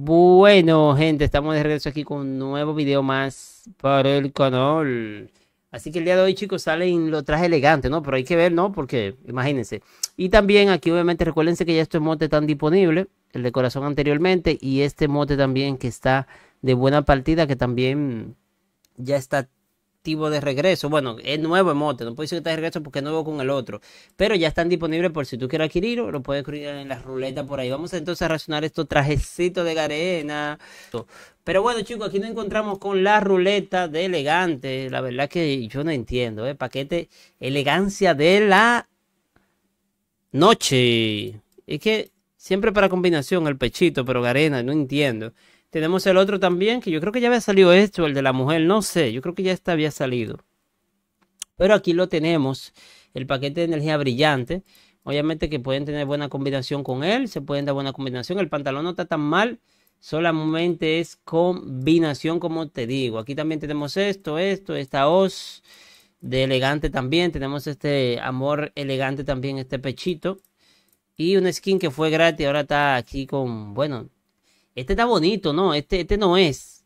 Bueno, gente, estamos de regreso aquí con un nuevo video más para el canal. Así que el día de hoy, chicos, salen lo traje elegante ¿no? Pero hay que ver, ¿no? Porque imagínense. Y también aquí, obviamente, recuérdense que ya este mote tan disponible El de corazón anteriormente y este mote también que está de buena partida, que también ya está de regreso. Bueno, es nuevo mote no puede ser que está de regreso porque es nuevo con el otro. Pero ya están disponibles por si tú quieres adquirirlo, lo puedes adquirir en las ruletas por ahí. Vamos entonces a reaccionar estos trajecitos de Garena. Pero bueno, chicos, aquí nos encontramos con la ruleta de elegante. La verdad que yo no entiendo, ¿eh? Paquete elegancia de la noche. Es que siempre para combinación el pechito, pero Garena, no entiendo. Tenemos el otro también, que yo creo que ya había salido esto, el de la mujer, no sé, yo creo que ya este había salido. Pero aquí lo tenemos, el paquete de energía brillante. Obviamente que pueden tener buena combinación con él, se pueden dar buena combinación. El pantalón no está tan mal, solamente es combinación, como te digo. Aquí también tenemos esto, esto, esta hoz de elegante también. Tenemos este amor elegante también, este pechito. Y una skin que fue gratis, ahora está aquí con, bueno, este está bonito, no, este, este no es.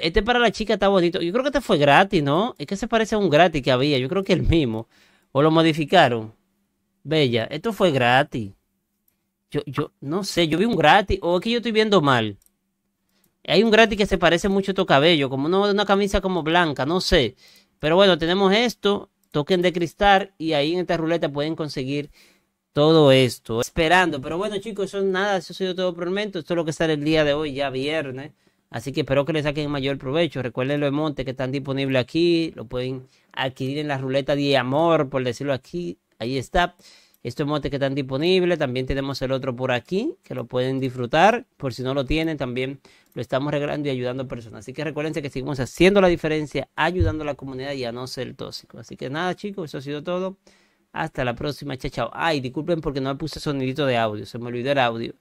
este para la chica está bonito. Yo creo que este fue gratis, ¿no? Es que se parece a un gratis que había. Yo creo que el mismo. O lo modificaron. Bella, esto fue gratis. Yo, yo, no sé, yo vi un gratis. O es que yo estoy viendo mal. Hay un gratis que se parece mucho a tu cabello. Como una, una camisa como blanca, no sé. Pero bueno, tenemos esto. Token de cristal. Y ahí en esta ruleta pueden conseguir todo esto. Esperando, pero bueno chicos, eso es nada, eso ha sido todo por el momento. Esto es lo que sale el día de hoy, ya viernes. Así que espero que le saquen mayor provecho. Recuerden los montes que están disponibles aquí. Lo pueden adquirir en la ruleta de amor, por decirlo aquí. Ahí está. Estos montes que están disponibles. También tenemos el otro por aquí, que lo pueden disfrutar. Por si no lo tienen, también lo estamos regalando y ayudando a personas. Así que recuerden que seguimos haciendo la diferencia, ayudando a la comunidad y a no ser tóxico. Así que nada, chicos, eso ha sido todo. Hasta la próxima, chao, chao. Ay, disculpen porque no me puse sonidito de audio, se me olvidó el audio.